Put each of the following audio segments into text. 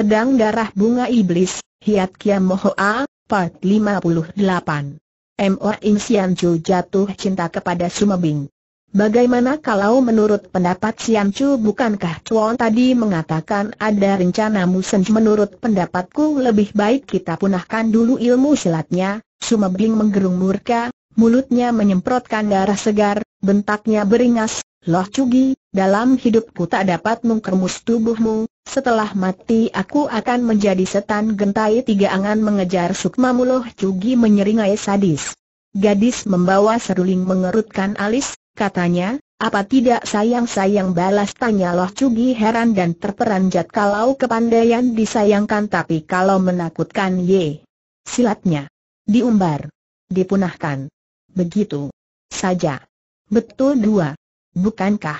Pedang Darah Bunga Iblis, Hiat Kiam Mohoa, Part 58. Mor Im Sian Chu jatuh cinta kepada Sumabing Bagaimana kalau menurut pendapat Sian Chu bukankah Chuan tadi mengatakan ada rencana Musen menurut pendapatku lebih baik kita punahkan dulu ilmu silatnya, Sumabing menggerung murka, mulutnya menyemprotkan darah segar, bentaknya beringas, Loh Cugi, dalam hidupku tak dapat mengkermus tubuhmu, setelah mati aku akan menjadi setan gentai tiga angan mengejar sukmamu Loh Cugi menyeringai sadis. Gadis membawa seruling mengerutkan alis, katanya, apa tidak sayang-sayang balas tanya Loh Cugi heran dan terperanjat kalau kepandaian disayangkan tapi kalau menakutkan ye. Silatnya. Diumbar. Dipunahkan. Begitu. Saja. Betul dua bukankah?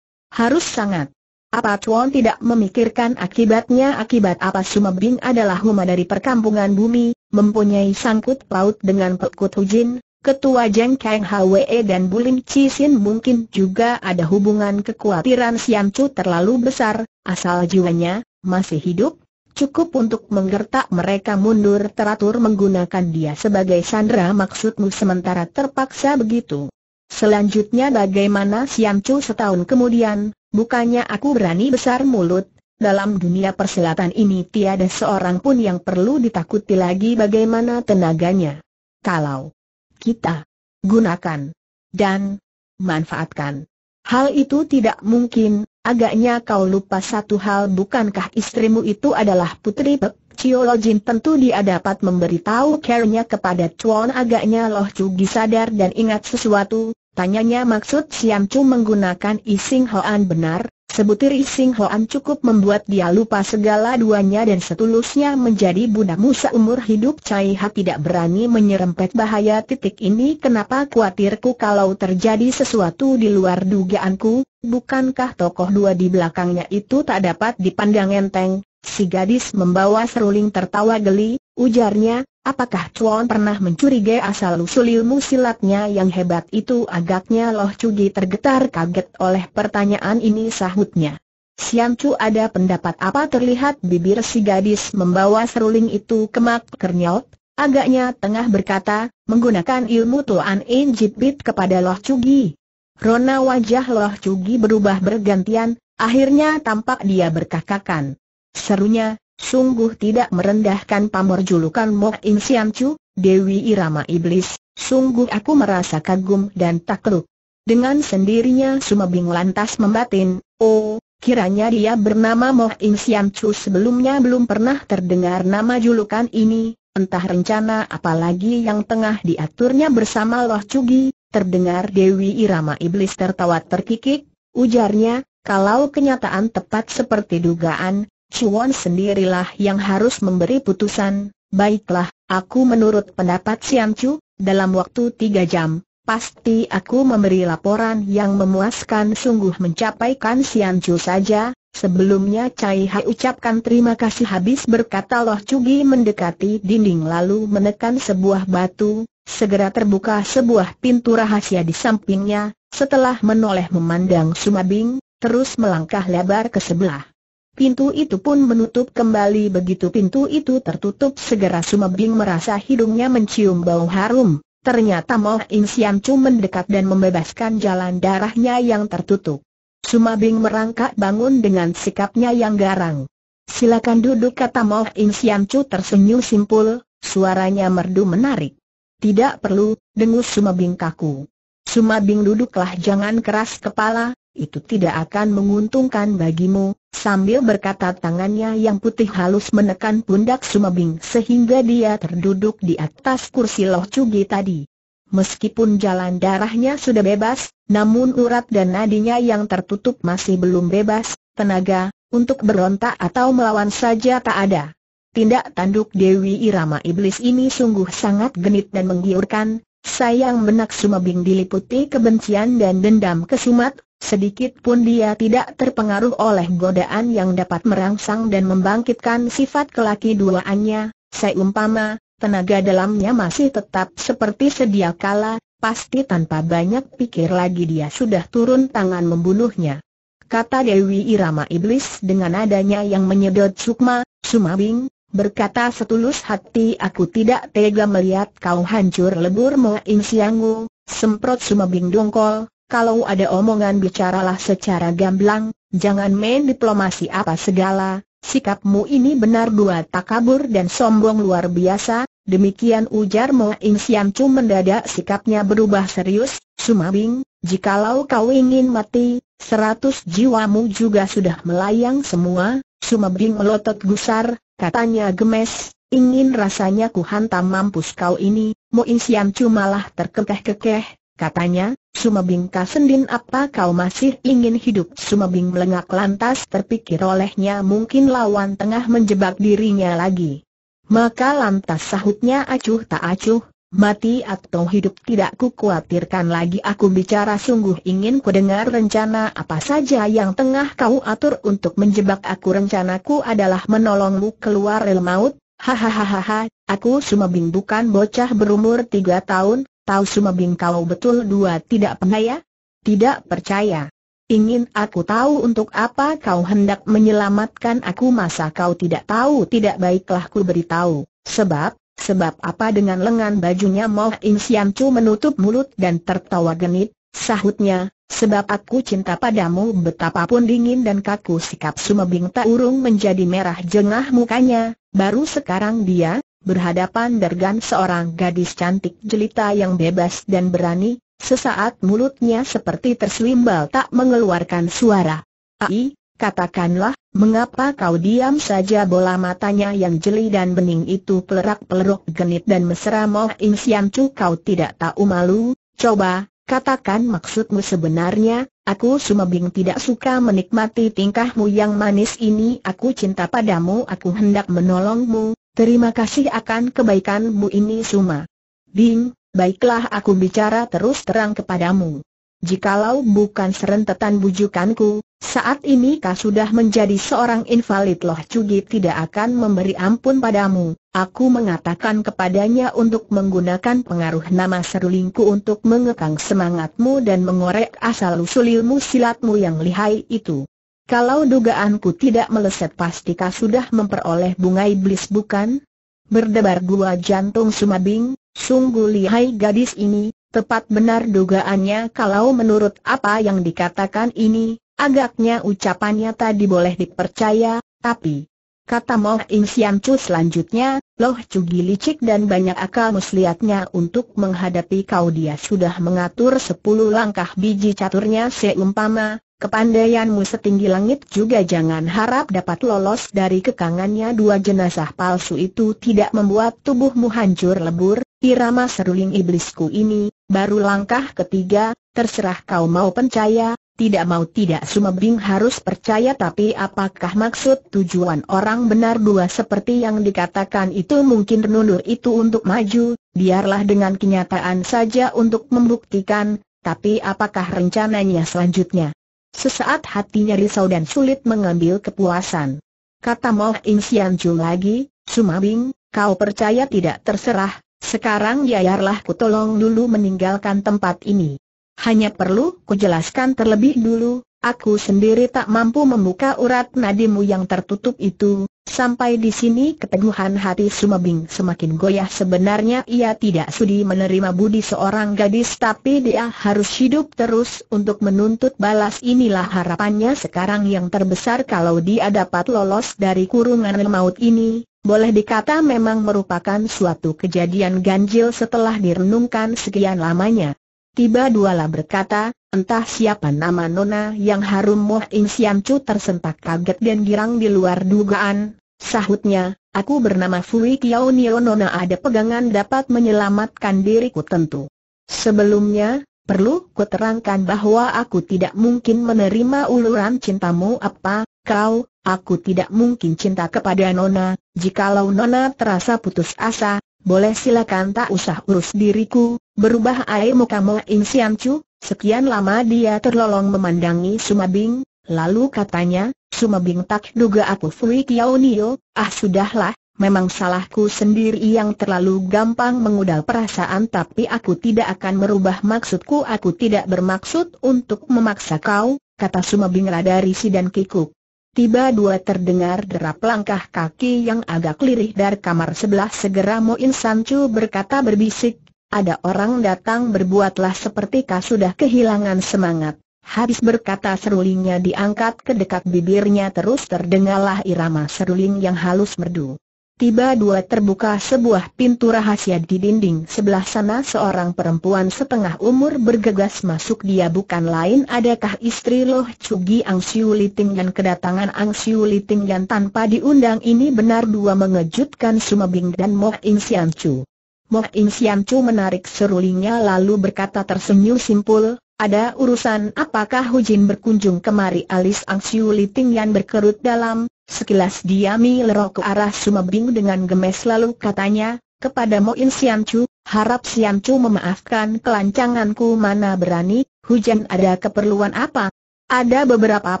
Harus sangat. Apa Tuan tidak memikirkan akibatnya akibat apa Sumebing adalah huma dari perkampungan bumi, mempunyai sangkut paut dengan Pekut Jin, Ketua Jeng Kang Hwe dan Bulim Cisin mungkin juga ada hubungan kekhawatiran Siang Chu terlalu besar, asal jiwanya masih hidup, cukup untuk menggertak mereka mundur teratur menggunakan dia sebagai sandera maksudmu sementara terpaksa begitu. Selanjutnya bagaimana Siam Chu setahun kemudian, bukannya aku berani besar mulut, dalam dunia perselatan ini tiada seorang pun yang perlu ditakuti lagi bagaimana tenaganya. Kalau kita gunakan dan manfaatkan. Hal itu tidak mungkin, agaknya kau lupa satu hal bukankah istrimu itu adalah putri Pek Jin tentu dia dapat memberitahu care-nya kepada Chuan agaknya Loh Chu sadar dan ingat sesuatu, Tanyanya maksud Siam Chu menggunakan Ising Hoan benar, sebutir Ising Hoan cukup membuat dia lupa segala duanya dan setulusnya menjadi bunda Musa umur hidup Cai Ha tidak berani menyerempet bahaya titik ini kenapa kuatirku kalau terjadi sesuatu di luar dugaanku, bukankah tokoh dua di belakangnya itu tak dapat dipandang enteng, si gadis membawa seruling tertawa geli, ujarnya, Apakah Chuan pernah mencurigai asal-usul ilmu silatnya yang hebat itu? Agaknya Loh Cugi tergetar kaget oleh pertanyaan ini sahutnya. Siang Chu ada pendapat apa terlihat bibir si gadis membawa seruling itu kemak kernyot? Agaknya tengah berkata, menggunakan ilmu Tuan Enjibit kepada Loh Cugi. Rona wajah Loh Cugi berubah bergantian, akhirnya tampak dia berkakakan. Serunya, sungguh tidak merendahkan pamor julukan Moh In Siam Chu, Dewi Irama Iblis, sungguh aku merasa kagum dan takluk. Dengan sendirinya Sumabing lantas membatin, oh, kiranya dia bernama Moh In Siam Chu sebelumnya belum pernah terdengar nama julukan ini, entah rencana apa lagi yang tengah diaturnya bersama Loh Cugi, terdengar Dewi Irama Iblis tertawa terkikik, ujarnya, kalau kenyataan tepat seperti dugaan, Chuan sendirilah yang harus memberi putusan, baiklah, aku menurut pendapat Siam Chu, dalam waktu tiga jam, pasti aku memberi laporan yang memuaskan sungguh mencapaikan Siam Chu saja, Sebelumnya Cai Hai ucapkan terima kasih habis berkata Loh Cugi mendekati dinding lalu menekan sebuah batu, segera terbuka sebuah pintu rahasia di sampingnya, setelah menoleh memandang Sumabing, terus melangkah lebar ke sebelah. Pintu itu pun menutup kembali begitu pintu itu tertutup segera Sumebing merasa hidungnya mencium bau harum. Ternyata Mo In Sian Chu mendekat dan membebaskan jalan darahnya yang tertutup. Sumabing merangkak bangun dengan sikapnya yang garang. Silakan duduk kata Mo In Sian Chu tersenyum simpul, suaranya merdu menarik. Tidak perlu, dengus Sumabing kaku. Sumabing duduklah jangan keras kepala, itu tidak akan menguntungkan bagimu, sambil berkata tangannya yang putih halus menekan pundak Sumabing sehingga dia terduduk di atas kursi Loh Cugi tadi. Meskipun jalan darahnya sudah bebas, namun urat dan nadinya yang tertutup masih belum bebas, tenaga, untuk berontak atau melawan saja tak ada. Tindak tanduk Dewi Irama Iblis ini sungguh sangat genit dan menggiurkan, sayang benak Sumabing diliputi kebencian dan dendam kesumat, Sedikit pun dia tidak terpengaruh oleh godaan yang dapat merangsang dan membangkitkan sifat kelaki duaannya, seumpama, tenaga dalamnya masih tetap seperti sedia kala, pasti tanpa banyak pikir lagi dia sudah turun tangan membunuhnya. Kata Dewi Irama Iblis dengan adanya yang menyedot sukma, Sumabing, berkata setulus hati aku tidak tega melihat kau hancur lebur Moa Siangu, semprot Sumabing dongkol, kalau ada omongan bicaralah secara gamblang, jangan main diplomasi apa segala, sikapmu ini benar dua takabur dan sombong luar biasa, demikian ujar Mo Ing Siam Chu mendadak sikapnya berubah serius, Sumabing, jikalau kau ingin mati, seratus jiwamu juga sudah melayang semua, Bing melotot gusar, katanya gemes, ingin rasanya ku hantam mampus kau ini, Mo Ing Siam Chu malah terkekeh-kekeh, Katanya, Sumabing Kasendin apa kau masih ingin hidup? Sumabing melengak lantas terpikir olehnya mungkin lawan tengah menjebak dirinya lagi. Maka lantas sahutnya acuh tak acuh, mati atau hidup tidak ku khawatirkan lagi aku bicara sungguh ingin ku dengar rencana apa saja yang tengah kau atur untuk menjebak aku rencanaku adalah menolongmu keluar rel maut, hahaha, aku Sumabing bukan bocah berumur tiga tahun, Tahu Sumebing kau betul dua tidak percaya? Tidak percaya. Ingin aku tahu untuk apa kau hendak menyelamatkan aku masa kau tidak tahu tidak baiklah ku beritahu, sebab, sebab apa dengan lengan bajunya Mo In Siam Chu menutup mulut dan tertawa genit, sahutnya, sebab aku cinta padamu betapapun dingin dan kaku sikap Sumebing tak urung menjadi merah jengah mukanya, baru sekarang dia, berhadapan dengan seorang gadis cantik jelita yang bebas dan berani, sesaat mulutnya seperti terselimbal tak mengeluarkan suara. Ai, katakanlah, mengapa kau diam saja bola matanya yang jeli dan bening itu pelerak-pelerok genit dan mesra Moh insian cu kau tidak tahu malu, coba, katakan maksudmu sebenarnya, Aku sumbing tidak suka menikmati tingkahmu yang manis ini Aku cinta padamu Aku hendak menolongmu Terima kasih akan kebaikanmu ini Suma. Bing, baiklah aku bicara terus terang kepadamu. Jikalau bukan serentetan bujukanku, saat ini kau sudah menjadi seorang invalid Loh Cugi tidak akan memberi ampun padamu. Aku mengatakan kepadanya untuk menggunakan pengaruh nama serulingku untuk mengekang semangatmu dan mengorek asal-usul silatmu yang lihai itu. Kalau dugaanku tidak meleset pastika sudah memperoleh bunga iblis bukan? Berdebar gua jantung Sumabing, sungguh lihai gadis ini, tepat benar dugaannya kalau menurut apa yang dikatakan ini, agaknya ucapannya tadi boleh dipercaya, tapi... Kata Moh Im Sian Chu selanjutnya, Loh Cugi licik dan banyak akal muslihatnya untuk menghadapi kau dia sudah mengatur sepuluh langkah biji caturnya seumpama, Kepandaianmu setinggi langit juga jangan harap dapat lolos dari kekangannya dua jenazah palsu itu tidak membuat tubuhmu hancur lebur, irama seruling iblisku ini, baru langkah ketiga, terserah kau mau percaya, tidak mau tidak Sumebing harus percaya tapi apakah maksud tujuan orang benar dua seperti yang dikatakan itu mungkin renundur itu untuk maju, biarlah dengan kenyataan saja untuk membuktikan, tapi apakah rencananya selanjutnya? Sesaat hatinya risau dan sulit mengambil kepuasan. Kata Moh In Sian Chu lagi, Sumabing, kau percaya tidak terserah, sekarang yayarlah ku tolong dulu meninggalkan tempat ini. Hanya perlu ku jelaskan terlebih dulu, Aku sendiri tak mampu membuka urat nadimu yang tertutup itu. Sampai di sini keteguhan hati Sumabing semakin goyah sebenarnya ia tidak sudi menerima budi seorang gadis tapi dia harus hidup terus untuk menuntut balas inilah harapannya sekarang yang terbesar kalau dia dapat lolos dari kurungan maut ini, boleh dikata memang merupakan suatu kejadian ganjil setelah direnungkan sekian lamanya. Tiba dualah berkata, Entah siapa nama Nona yang harum Moh In Siam Chu tersentak kaget dan girang di luar dugaan, sahutnya, aku bernama Fui Kiao Nio Nona ada pegangan dapat menyelamatkan diriku tentu. Sebelumnya, perlu kuterangkan bahwa aku tidak mungkin menerima uluran cintamu apa, kau, aku tidak mungkin cinta kepada Nona, jikalau Nona terasa putus asa, boleh silakan tak usah urus diriku, berubah air Moh In Siam Chu, Sekian lama dia terlolong memandangi Sumabing, lalu katanya, Sumabing tak duga aku Fui Kiao Nio, ah sudahlah, memang salahku sendiri yang terlalu gampang mengudal perasaan tapi aku tidak akan merubah maksudku aku tidak bermaksud untuk memaksa kau, kata Sumabing rada risi dan kikuk. Tiba dua terdengar derap langkah kaki yang agak lirih dari kamar sebelah segera Mo Insan Chu berkata berbisik, ada orang datang berbuatlah seperti kau sudah kehilangan semangat. Habis berkata serulingnya diangkat ke dekat bibirnya terus terdengarlah irama seruling yang halus merdu. Tiba dua terbuka sebuah pintu rahasia di dinding sebelah sana seorang perempuan setengah umur bergegas masuk dia bukan lain adakah istri Loh Cugi Ang Siu Liting dan kedatangan Ang Siu Liting dan tanpa diundang ini benar dua mengejutkan Sumabing dan Moh Ing Sian Chu. Mok In Sian Chu menarik serulingnya lalu berkata tersenyum simpul, ada urusan apakah Jin berkunjung kemari alis Ang Siu Yan berkerut dalam, sekilas diami milerok ke arah Bing dengan gemes lalu katanya, kepada Mo In Sian Chu, harap Sian Chu memaafkan kelancanganku mana berani, Hujan ada keperluan apa, ada beberapa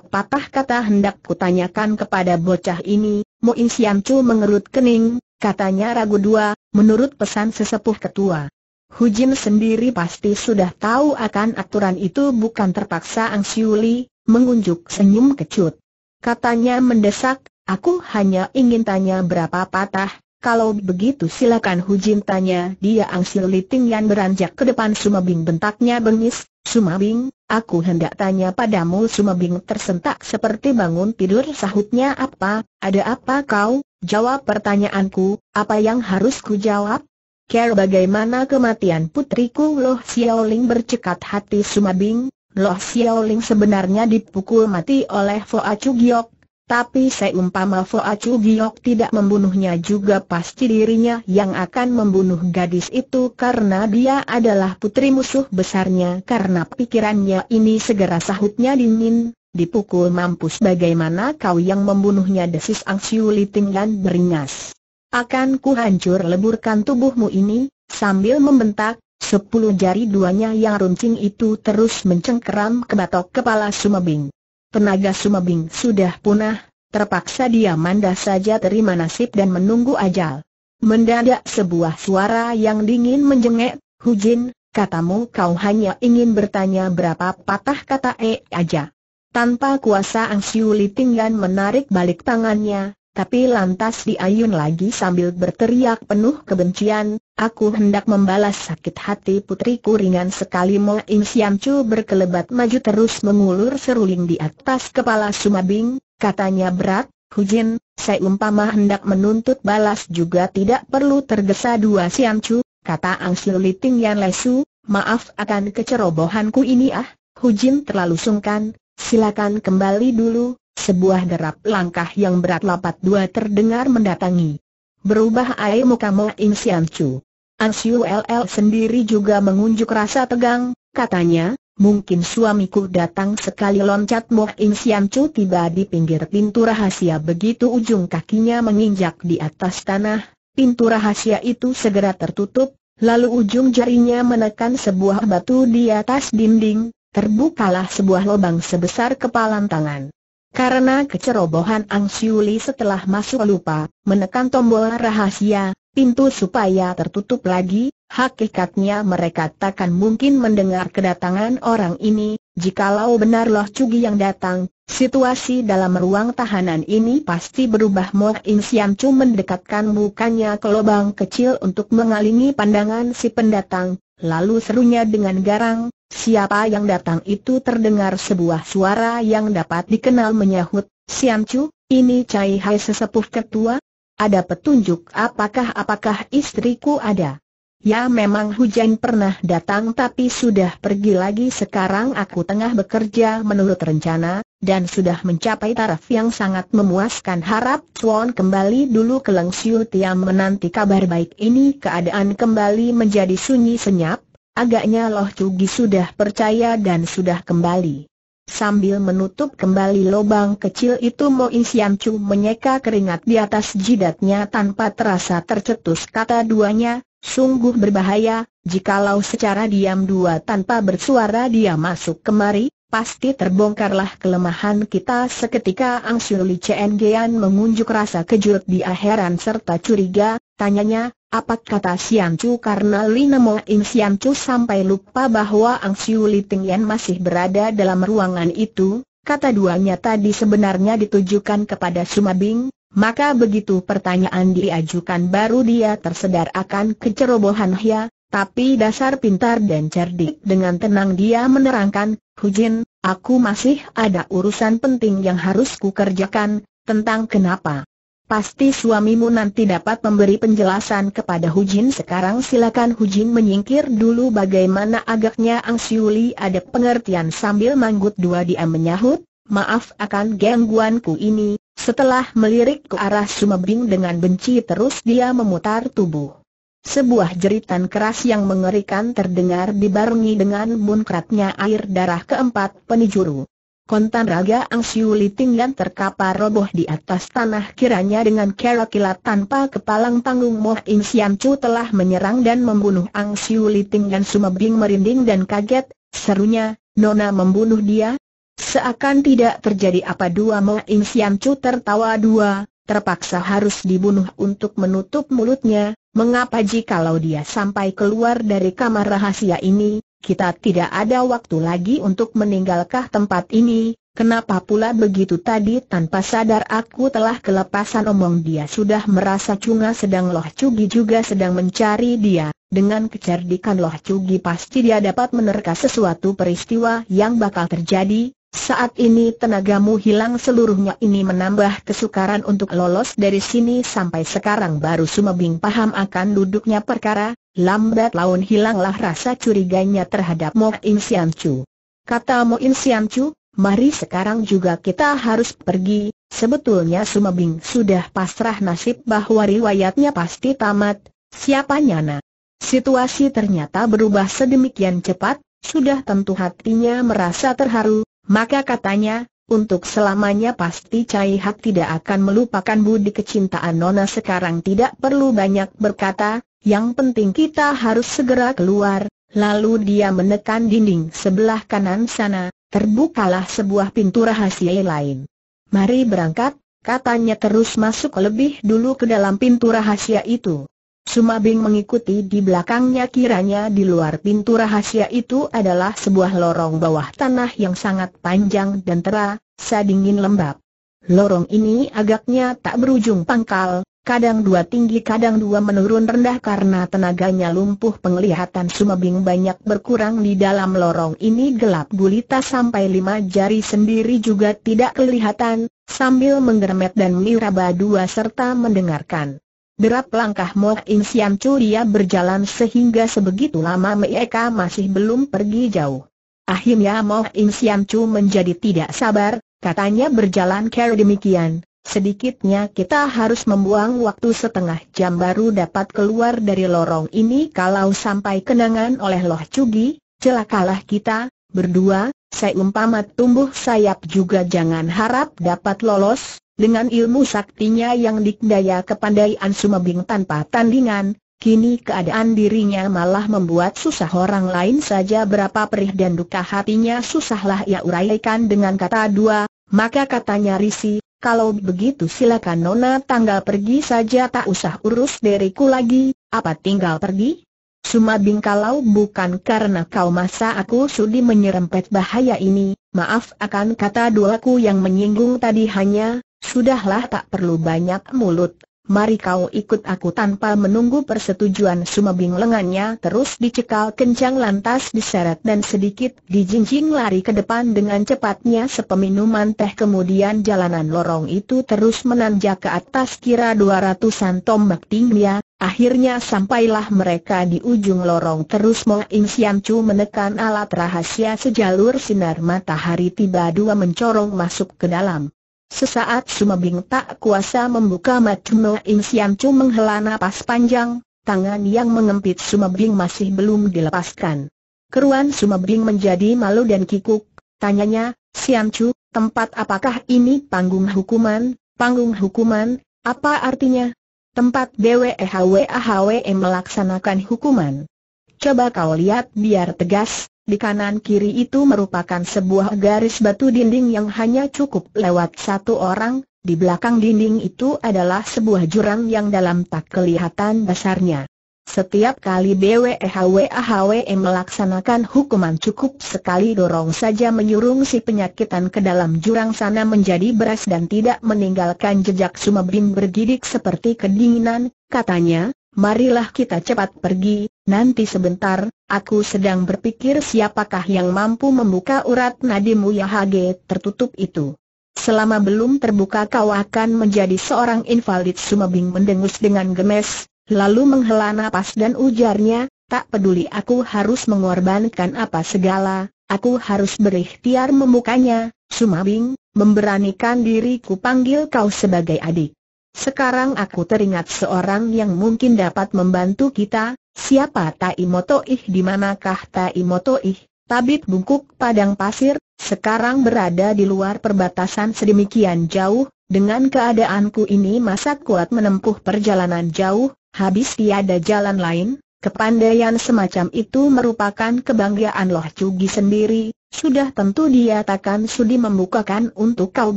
patah kata hendak kutanyakan kepada bocah ini, Moin Siam Chu mengerut kening, katanya ragu dua, menurut pesan sesepuh ketua. Hu Jin sendiri pasti sudah tahu akan aturan itu bukan terpaksa Ang Siuli, mengunjuk senyum kecut. Katanya mendesak, aku hanya ingin tanya berapa patah, kalau begitu silakan Hu Jin tanya dia Ang Siuli Yan beranjak ke depan Sumebing bentaknya bengis, Sumabing, aku hendak tanya padamu Sumabing tersentak seperti bangun tidur sahutnya apa, ada apa kau, jawab pertanyaanku, apa yang harus ku jawab? Care bagaimana kematian putriku Loh Xiaoling bercekat hati Sumabing, Loh Xiaoling sebenarnya dipukul mati oleh Foa Chu Giok, tapi seumpama Foa Chu Giok tidak membunuhnya juga pasti dirinya yang akan membunuh gadis itu karena dia adalah putri musuh besarnya karena pikirannya ini segera sahutnya dingin, dipukul mampus bagaimana kau yang membunuhnya desis Ang Siu Liting dan beringas. Akan ku hancur leburkan tubuhmu ini, sambil membentak, sepuluh jari duanya yang runcing itu terus mencengkeram ke batok kepala Sumabing. Tenaga Sumabing sudah punah, terpaksa dia manda saja terima nasib dan menunggu ajal. Mendadak sebuah suara yang dingin menjengek, Hujin, katamu kau hanya ingin bertanya berapa patah kata E aja. Tanpa kuasa Ang Siuli menarik balik tangannya, tapi lantas diayun lagi sambil berteriak penuh kebencian, aku hendak membalas sakit hati putriku ringan sekali Mo In Siam Chu berkelebat maju terus mengulur seruling di atas kepala Sumabing, katanya berat, Hujin, saya umpama hendak menuntut balas juga tidak perlu tergesa dua Siam Chu, kata Ang Liting Yan Lesu, maaf akan kecerobohanku ini ah, Hujin terlalu sungkan, silakan kembali dulu, sebuah derap langkah yang berat lapat dua terdengar mendatangi. Berubah air muka Mo In Sian Chu. An Siu LL sendiri juga mengunjuk rasa tegang, katanya, mungkin suamiku datang sekali loncat Mo In Sian Chu tiba di pinggir pintu rahasia begitu ujung kakinya menginjak di atas tanah, pintu rahasia itu segera tertutup, lalu ujung jarinya menekan sebuah batu di atas dinding, terbukalah sebuah lubang sebesar kepalan tangan. Karena kecerobohan Ang Siuli setelah masuk lupa, menekan tombol rahasia, pintu supaya tertutup lagi, hakikatnya mereka takkan mungkin mendengar kedatangan orang ini, jikalau benar Loh Cugi yang datang, situasi dalam ruang tahanan ini pasti berubah Moh In Siam Chu mendekatkan mukanya ke lubang kecil untuk mengalingi pandangan si pendatang, lalu serunya dengan garang, Siapa yang datang itu terdengar sebuah suara yang dapat dikenal menyahut, Sian Chu, ini Cai Hai sesepuh ketua? Ada petunjuk apakah-apakah istriku ada? Ya memang hujan pernah datang tapi sudah pergi lagi sekarang aku tengah bekerja menurut rencana, dan sudah mencapai taraf yang sangat memuaskan harap Chuan kembali dulu ke Leng Siu Tiam menanti kabar baik ini keadaan kembali menjadi sunyi senyap, Agaknya Loh Cugi sudah percaya dan sudah kembali. Sambil menutup kembali lubang kecil itu Mo Isian Chu menyeka keringat di atas jidatnya tanpa terasa tercetus kata duanya, sungguh berbahaya, jikalau secara diam dua tanpa bersuara dia masuk kemari, pasti terbongkarlah kelemahan kita seketika Ang Chen Gian mengunjuk rasa kejut di akhiran serta curiga, tanyanya, apa kata Sian Chu karena Lin In Sian Chu sampai lupa bahwa Ang Siu Ting Yan masih berada dalam ruangan itu, kata duanya tadi sebenarnya ditujukan kepada Suma Bing. maka begitu pertanyaan diajukan baru dia tersedar akan kecerobohan Hia, tapi dasar pintar dan cerdik dengan tenang dia menerangkan, Hu Jin, aku masih ada urusan penting yang harus kerjakan. tentang kenapa Pasti suamimu nanti dapat memberi penjelasan kepada Hu Jin. sekarang silakan Hu Jin menyingkir dulu bagaimana agaknya Ang Siuli ada pengertian sambil manggut dua dia menyahut, maaf akan gangguanku ini, setelah melirik ke arah Bing dengan benci terus dia memutar tubuh. Sebuah jeritan keras yang mengerikan terdengar dibarengi dengan munkratnya air darah keempat penijuru kontan raga Ang Siu Li terkapar roboh di atas tanah kiranya dengan kera kilat tanpa kepalang tanggung Moh In Sian Chu telah menyerang dan membunuh Ang Siu Li tinggan bing merinding dan kaget, serunya, Nona membunuh dia? Seakan tidak terjadi apa dua Moh In Sian Chu tertawa dua, terpaksa harus dibunuh untuk menutup mulutnya, mengapa jikalau dia sampai keluar dari kamar rahasia ini, kita tidak ada waktu lagi untuk meninggalkan tempat ini, kenapa pula begitu tadi tanpa sadar aku telah kelepasan omong dia sudah merasa cunga sedang Loh Cugi juga sedang mencari dia, dengan kecerdikan Loh Cugi pasti dia dapat menerka sesuatu peristiwa yang bakal terjadi, saat ini tenagamu hilang seluruhnya ini menambah kesukaran untuk lolos dari sini sampai sekarang baru Sumebing paham akan duduknya perkara, Lambat laun hilanglah rasa curiganya terhadap Mo In Sian Chu. Kata Mo In Sian Chu, mari sekarang juga kita harus pergi, sebetulnya Suma Bing sudah pasrah nasib bahwa riwayatnya pasti tamat, siapa nyana. Situasi ternyata berubah sedemikian cepat, sudah tentu hatinya merasa terharu, maka katanya, untuk selamanya pasti Cai Hak tidak akan melupakan budi kecintaan Nona sekarang tidak perlu banyak berkata, yang penting kita harus segera keluar, lalu dia menekan dinding sebelah kanan sana, terbukalah sebuah pintu rahasia lain. Mari berangkat, katanya terus masuk lebih dulu ke dalam pintu rahasia itu. Sumabing mengikuti di belakangnya kiranya di luar pintu rahasia itu adalah sebuah lorong bawah tanah yang sangat panjang dan tera, dingin lembab. Lorong ini agaknya tak berujung pangkal, kadang dua tinggi kadang dua menurun rendah karena tenaganya lumpuh penglihatan Sumabing banyak berkurang di dalam lorong ini gelap gulita sampai lima jari sendiri juga tidak kelihatan, sambil menggermet dan miraba dua serta mendengarkan. Derap langkah Mo In Chu dia berjalan sehingga sebegitu lama mereka masih belum pergi jauh. Akhirnya Mo In Sian Chu menjadi tidak sabar, katanya berjalan care demikian, sedikitnya kita harus membuang waktu setengah jam baru dapat keluar dari lorong ini kalau sampai kenangan oleh Loh Cugi, celakalah kita, berdua, saya umpama tumbuh sayap juga jangan harap dapat lolos, dengan ilmu saktinya yang dikdaya kepandaian Sumebing tanpa tandingan, kini keadaan dirinya malah membuat susah orang lain saja berapa perih dan duka hatinya susahlah ia uraikan dengan kata dua, maka katanya Risi, kalau begitu silakan Nona tanggal pergi saja tak usah urus diriku lagi, apa tinggal pergi? Sumabing kalau bukan karena kau masa aku sudi menyerempet bahaya ini, maaf akan kata dua duaku yang menyinggung tadi hanya, Sudahlah tak perlu banyak mulut, mari kau ikut aku tanpa menunggu persetujuan Sumabing lengannya terus dicekal kencang lantas diseret dan sedikit dijinjing lari ke depan dengan cepatnya sepeminuman teh kemudian jalanan lorong itu terus menanjak ke atas kira dua ratusan tombak tingginya, akhirnya sampailah mereka di ujung lorong terus Mo Ing Sian Chu menekan alat rahasia sejalur sinar matahari tiba dua mencorong masuk ke dalam. Sesaat Sumabing tak kuasa membuka mata Mo Im Siam Chu menghela nafas panjang, tangan yang mengempit Sumebing masih belum dilepaskan. Keruan Sumebing menjadi malu dan kikuk, tanyanya, Sian Chu, tempat apakah ini panggung hukuman, panggung hukuman, apa artinya? Tempat DWEHWAHWE melaksanakan hukuman. Coba kau lihat biar tegas, di kanan kiri itu merupakan sebuah garis batu dinding yang hanya cukup lewat satu orang, di belakang dinding itu adalah sebuah jurang yang dalam tak kelihatan dasarnya. Setiap kali BWHWAHWM e e melaksanakan hukuman cukup sekali dorong saja menyurung si penyakitan ke dalam jurang sana menjadi beras dan tidak meninggalkan jejak sumabim bergidik seperti kedinginan, katanya, Marilah kita cepat pergi, nanti sebentar, aku sedang berpikir siapakah yang mampu membuka urat nadimu Yahage tertutup itu. Selama belum terbuka kau akan menjadi seorang invalid Sumabing mendengus dengan gemes, lalu menghela napas dan ujarnya, tak peduli aku harus mengorbankan apa segala, aku harus berikhtiar memukanya, Sumabing, memberanikan diriku panggil kau sebagai adik. Sekarang aku teringat seorang yang mungkin dapat membantu kita, siapa Ih? di manakah Ih? tabib bungkuk padang pasir, sekarang berada di luar perbatasan sedemikian jauh, dengan keadaanku ini masa kuat menempuh perjalanan jauh, habis tiada jalan lain, kepandaian semacam itu merupakan kebanggaan Loh Cugi sendiri, sudah tentu dia takkan sudi membukakan untuk kau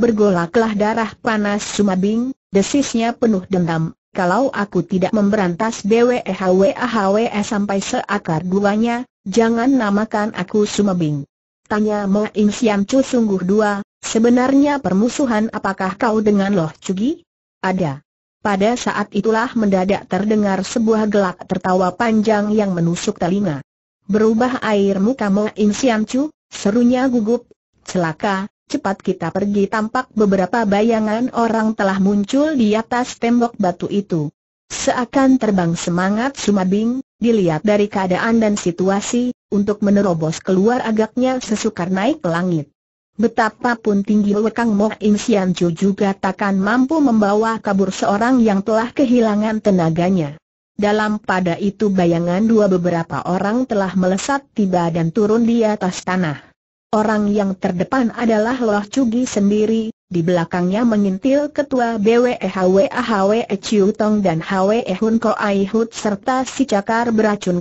bergolaklah darah panas Sumabing, Desisnya penuh dendam, kalau aku tidak memberantas BWEHWAHWE sampai seakar duanya, jangan namakan aku sumebing. Tanya Mo Im Siam Chu sungguh dua, sebenarnya permusuhan apakah kau dengan Loh Cugi? Ada. Pada saat itulah mendadak terdengar sebuah gelak tertawa panjang yang menusuk telinga. Berubah air muka Mo Siam Chu, serunya gugup, celaka, cepat kita pergi tampak beberapa bayangan orang telah muncul di atas tembok batu itu. Seakan terbang semangat Sumabing, dilihat dari keadaan dan situasi, untuk menerobos keluar agaknya sesukar naik ke langit. Betapapun tinggi lekang Mok In Sian Chu juga takkan mampu membawa kabur seorang yang telah kehilangan tenaganya. Dalam pada itu bayangan dua beberapa orang telah melesat tiba dan turun di atas tanah. Orang yang terdepan adalah Loh Cugi sendiri, di belakangnya mengintil ketua BWEHWE HWE Chiu Tong dan HWE Hun Ko Ai Hut serta si cakar beracun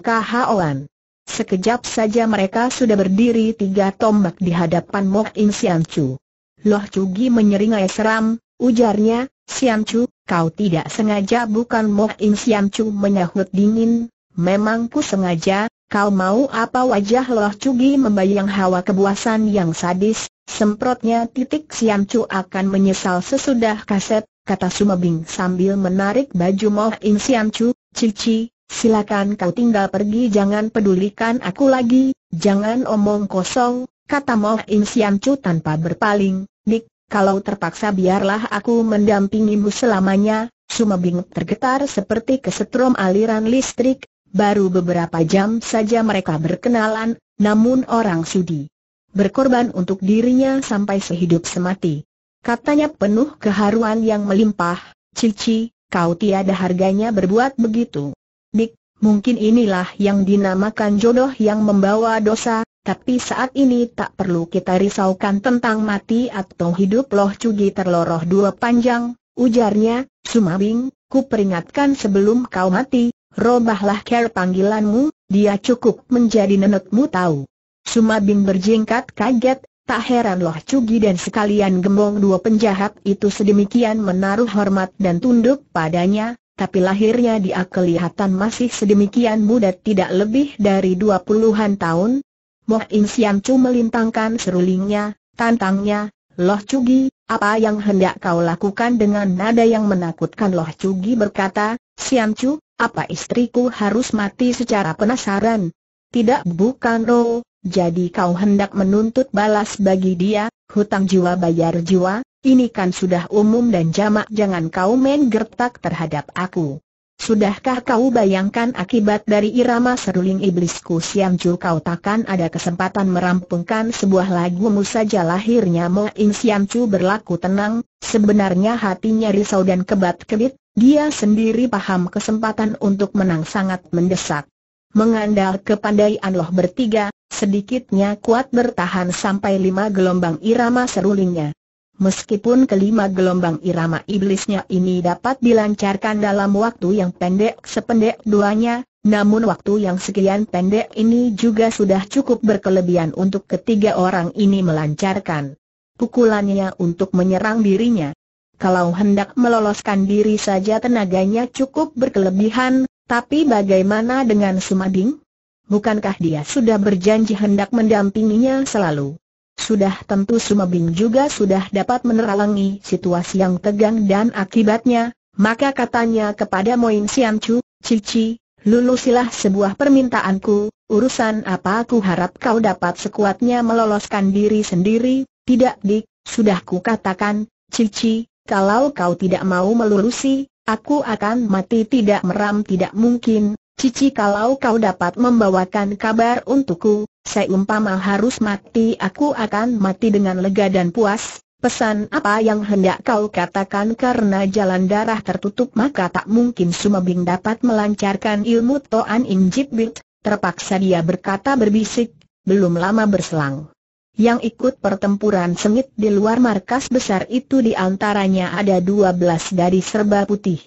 Oan. Sekejap saja mereka sudah berdiri tiga tombak di hadapan Mok In Sian Chu. Loh Cugi menyeringai seram, ujarnya, Sian Chu, kau tidak sengaja bukan Mok In Sian Chu menyahut dingin, memang ku sengaja, Kau mau apa wajah Loh Cugi membayang hawa kebuasan yang sadis, semprotnya titik Siam cu akan menyesal sesudah kaset, kata Sumabing sambil menarik baju Moh In Siam cu. Cici, silakan kau tinggal pergi jangan pedulikan aku lagi, jangan omong kosong, kata Moh In Siam cu tanpa berpaling, Dik, kalau terpaksa biarlah aku mendampingimu selamanya, Sumabing tergetar seperti kesetrum aliran listrik, Baru beberapa jam saja mereka berkenalan, namun orang sudi berkorban untuk dirinya sampai sehidup semati. Katanya penuh keharuan yang melimpah, Cici, kau tiada harganya berbuat begitu. Nik, mungkin inilah yang dinamakan jodoh yang membawa dosa, tapi saat ini tak perlu kita risaukan tentang mati atau hidup loh cugi terloroh dua panjang, ujarnya, Sumabing, ku peringatkan sebelum kau mati, Robahlah ker panggilanmu, dia cukup menjadi nenekmu tahu. Sumabing berjingkat kaget, tak heran loh Cugi dan sekalian gembong dua penjahat itu sedemikian menaruh hormat dan tunduk padanya, tapi lahirnya dia kelihatan masih sedemikian muda tidak lebih dari dua puluhan tahun. Moh In Chu melintangkan serulingnya, tantangnya, Loh Cugi, apa yang hendak kau lakukan dengan nada yang menakutkan Loh Cugi berkata, Siam Chu, apa istriku harus mati secara penasaran? Tidak bukan Ro. jadi kau hendak menuntut balas bagi dia, hutang jiwa bayar jiwa, ini kan sudah umum dan jamak jangan kau main gertak terhadap aku. Sudahkah kau bayangkan akibat dari irama seruling iblisku siamju kau takkan ada kesempatan merampungkan sebuah lagumu saja lahirnya Moin siamju berlaku tenang, sebenarnya hatinya risau dan kebat-kebit, dia sendiri paham kesempatan untuk menang sangat mendesak. Mengandal kepandaian loh bertiga, sedikitnya kuat bertahan sampai lima gelombang irama serulingnya. Meskipun kelima gelombang irama iblisnya ini dapat dilancarkan dalam waktu yang pendek sependek duanya, namun waktu yang sekian pendek ini juga sudah cukup berkelebihan untuk ketiga orang ini melancarkan pukulannya untuk menyerang dirinya kalau hendak meloloskan diri saja tenaganya cukup berkelebihan, tapi bagaimana dengan Sumading? Bukankah dia sudah berjanji hendak mendampinginya selalu? Sudah tentu Sumabing juga sudah dapat menerangi situasi yang tegang dan akibatnya, maka katanya kepada Moin Sian Chu, Cici, lulusilah sebuah permintaanku, urusan apa aku harap kau dapat sekuatnya meloloskan diri sendiri, tidak dik, sudah ku katakan, Cici, kalau kau tidak mau melulusi, aku akan mati tidak meram tidak mungkin, Cici kalau kau dapat membawakan kabar untukku, seumpama harus mati aku akan mati dengan lega dan puas, pesan apa yang hendak kau katakan karena jalan darah tertutup maka tak mungkin Sumabing dapat melancarkan ilmu Toan Injibit, terpaksa dia berkata berbisik, belum lama berselang yang ikut pertempuran sengit di luar markas besar itu di antaranya ada dua belas dari serba putih.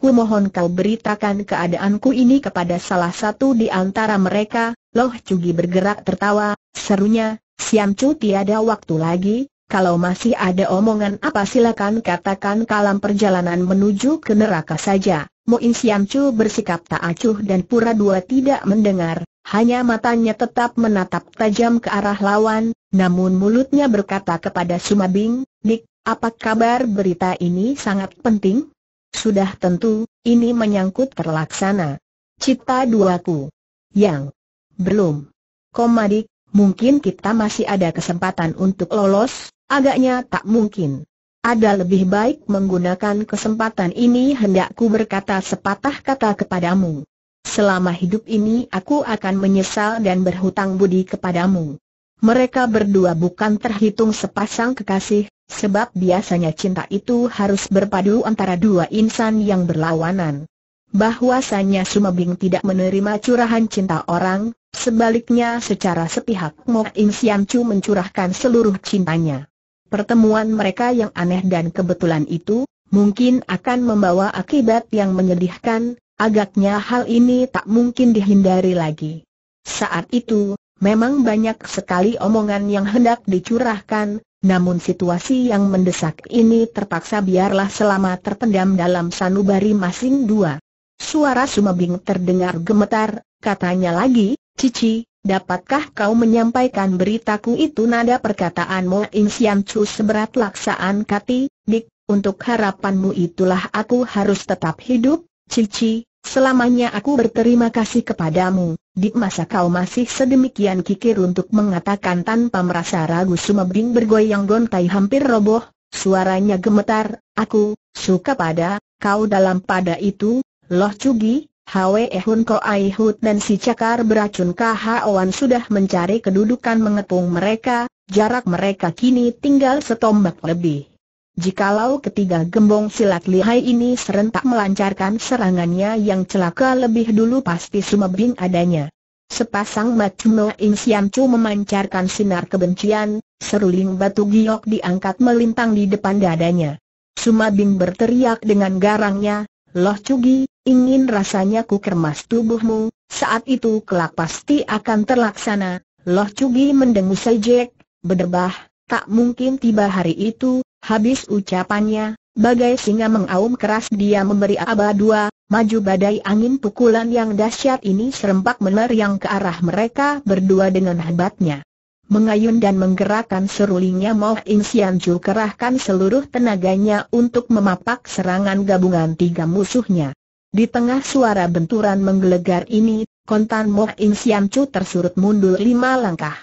Ku mohon kau beritakan keadaanku ini kepada salah satu di antara mereka, Loh Cugi bergerak tertawa, serunya, Siam Cu tiada waktu lagi, kalau masih ada omongan apa silakan katakan kalam perjalanan menuju ke neraka saja. Moin Siam Cu bersikap tak acuh dan pura dua tidak mendengar, hanya matanya tetap menatap tajam ke arah lawan, namun mulutnya berkata kepada Sumabing, Dik, apa kabar berita ini sangat penting? Sudah tentu, ini menyangkut terlaksana. Cita duaku. Yang belum. Komadik, mungkin kita masih ada kesempatan untuk lolos, agaknya tak mungkin. Ada lebih baik menggunakan kesempatan ini hendakku berkata sepatah kata kepadamu. Selama hidup ini aku akan menyesal dan berhutang budi kepadamu. Mereka berdua bukan terhitung sepasang kekasih, sebab biasanya cinta itu harus berpadu antara dua insan yang berlawanan. Bahwasanya Sumabing tidak menerima curahan cinta orang, sebaliknya secara sepihak Mo In Sian Chu mencurahkan seluruh cintanya. Pertemuan mereka yang aneh dan kebetulan itu, mungkin akan membawa akibat yang menyedihkan, agaknya hal ini tak mungkin dihindari lagi. Saat itu, Memang banyak sekali omongan yang hendak dicurahkan, namun situasi yang mendesak ini terpaksa biarlah selama terpendam dalam sanubari masing dua. Suara Sumabing terdengar gemetar, katanya lagi, Cici, dapatkah kau menyampaikan beritaku itu nada perkataan Mo In Sian Chu seberat laksaan kati, dik, untuk harapanmu itulah aku harus tetap hidup, Cici, Selamanya aku berterima kasih kepadamu, di masa kau masih sedemikian kikir untuk mengatakan tanpa merasa ragu Sumebing bergoyang gontai hampir roboh, suaranya gemetar, aku, suka pada, kau dalam pada itu, loh cugi, Hwe ehun Ko Ai dan si cakar beracun awan sudah mencari kedudukan mengepung mereka, jarak mereka kini tinggal setombak lebih. Jikalau ketiga gembong silat lihai ini serentak melancarkan serangannya yang celaka lebih dulu pasti sumebing adanya. Sepasang Macumo Insiamcu memancarkan sinar kebencian, seruling batu giok diangkat melintang di depan dadanya. Sumabing berteriak dengan garangnya, Loh Cugi, ingin rasanya ku kermas tubuhmu, saat itu kelak pasti akan terlaksana. Loh Cugi mendengus sejek, berdebah, tak mungkin tiba hari itu, Habis ucapannya, bagai singa mengaum keras dia memberi aba dua, maju badai angin pukulan yang dahsyat ini serempak menerjang ke arah mereka berdua dengan hebatnya. Mengayun dan menggerakkan serulingnya Mo In Sian Chu kerahkan seluruh tenaganya untuk memapak serangan gabungan tiga musuhnya. Di tengah suara benturan menggelegar ini, kontan Mo In Sian Chu tersurut mundur lima langkah.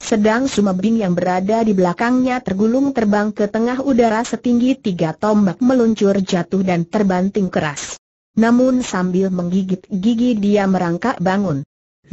Sedang Sumebing yang berada di belakangnya tergulung terbang ke tengah udara setinggi tiga tombak meluncur jatuh dan terbanting keras. Namun sambil menggigit gigi dia merangkak bangun.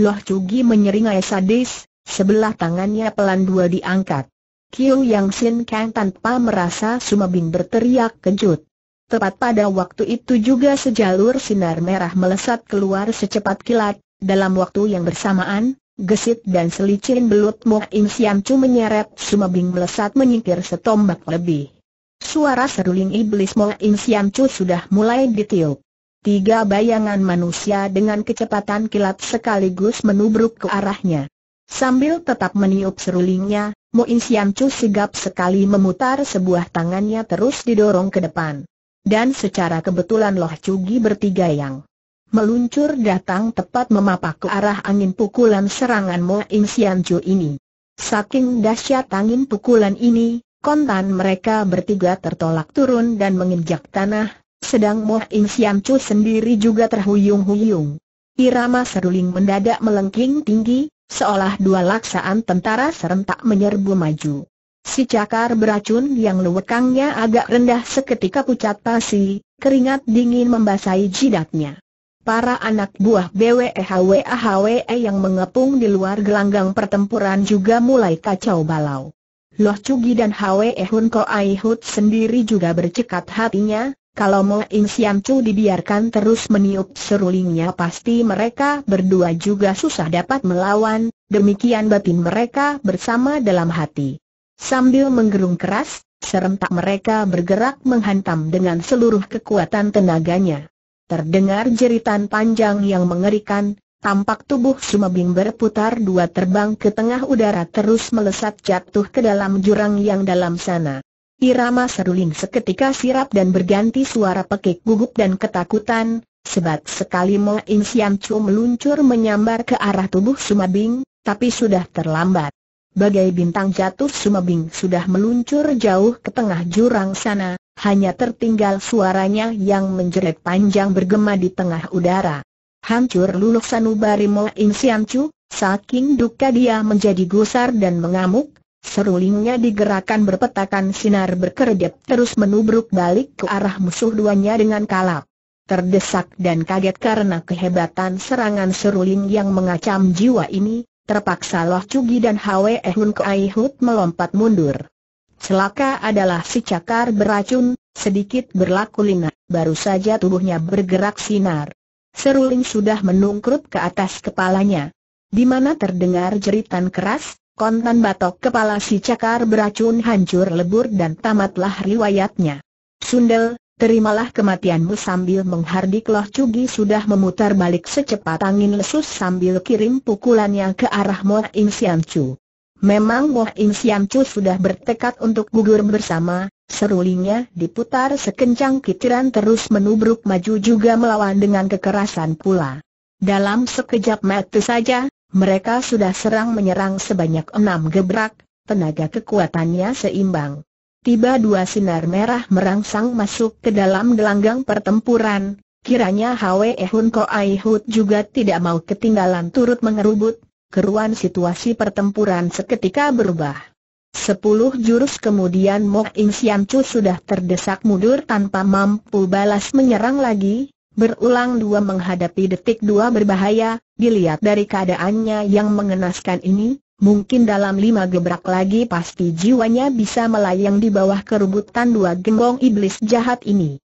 Loh Cugi menyeringai sadis, sebelah tangannya pelan dua diangkat. Kiu Yang Sin Kang tanpa merasa Sumebing berteriak kejut. Tepat pada waktu itu juga sejalur sinar merah melesat keluar secepat kilat, dalam waktu yang bersamaan, Gesit dan selicin belut Mok Im Siam Chu menyeret Sumabing melesat menyingkir setombak lebih. Suara seruling iblis Mok Im Siam Chu sudah mulai ditiup. Tiga bayangan manusia dengan kecepatan kilat sekaligus menubruk ke arahnya. Sambil tetap meniup serulingnya, Mo In Siam Chu sigap sekali memutar sebuah tangannya terus didorong ke depan. Dan secara kebetulan Loh Cugi bertiga yang meluncur datang tepat memapak ke arah angin pukulan serangan Mo Im Sian ini. Saking dahsyat angin pukulan ini, kontan mereka bertiga tertolak turun dan menginjak tanah, sedang Mo Im Sian sendiri juga terhuyung-huyung. Irama seruling mendadak melengking tinggi, seolah dua laksaan tentara serentak menyerbu maju. Si cakar beracun yang lewekangnya agak rendah seketika pucat pasi, keringat dingin membasahi jidatnya. Para anak buah BWEHWAHWE e yang mengepung di luar gelanggang pertempuran juga mulai kacau balau. Loh Cugi dan Hwe Hun Ko Ai Hut sendiri juga bercekat hatinya, kalau Mo In Sian Chu dibiarkan terus meniup serulingnya pasti mereka berdua juga susah dapat melawan, demikian batin mereka bersama dalam hati. Sambil menggerung keras, serentak mereka bergerak menghantam dengan seluruh kekuatan tenaganya. Terdengar jeritan panjang yang mengerikan, tampak tubuh Sumabing berputar dua terbang ke tengah udara terus melesat jatuh ke dalam jurang yang dalam sana. Irama seruling seketika sirap dan berganti suara pekik gugup dan ketakutan, sebat sekali Mo Insian Chu meluncur menyambar ke arah tubuh Sumabing, tapi sudah terlambat. Bagai bintang jatuh Sumabing sudah meluncur jauh ke tengah jurang sana, hanya tertinggal suaranya yang menjerit panjang bergema di tengah udara. Hancur luluh sanubari Mo In Sian Chu, saking duka dia menjadi gusar dan mengamuk, serulingnya digerakkan berpetakan sinar berkedip terus menubruk balik ke arah musuh duanya dengan kalap. Terdesak dan kaget karena kehebatan serangan seruling yang mengacam jiwa ini, terpaksa Loh Cugi dan Hwe Ehun Kai melompat mundur. Celaka adalah si cakar beracun, sedikit berlaku lina, baru saja tubuhnya bergerak sinar. Seruling sudah menungkrut ke atas kepalanya. Di mana terdengar jeritan keras, kontan batok kepala si cakar beracun hancur lebur dan tamatlah riwayatnya. Sundel, terimalah kematianmu sambil menghardik loh Cugi sudah memutar balik secepat angin lesus sambil kirim pukulannya ke arah Moa Insiancu. Memang Wah In Siam Chu sudah bertekad untuk gugur bersama, serulingnya diputar sekencang kitiran terus menubruk maju juga melawan dengan kekerasan pula. Dalam sekejap mata saja, mereka sudah serang menyerang sebanyak enam gebrak, tenaga kekuatannya seimbang. Tiba dua sinar merah merangsang masuk ke dalam gelanggang pertempuran, kiranya Hwe Hun Ko Ai Hut juga tidak mau ketinggalan turut mengerubut, keruan situasi pertempuran seketika berubah. Sepuluh jurus kemudian Mok Ing Sian Chu sudah terdesak mundur tanpa mampu balas menyerang lagi, berulang dua menghadapi detik dua berbahaya, dilihat dari keadaannya yang mengenaskan ini, mungkin dalam lima gebrak lagi pasti jiwanya bisa melayang di bawah kerubutan dua gembong iblis jahat ini.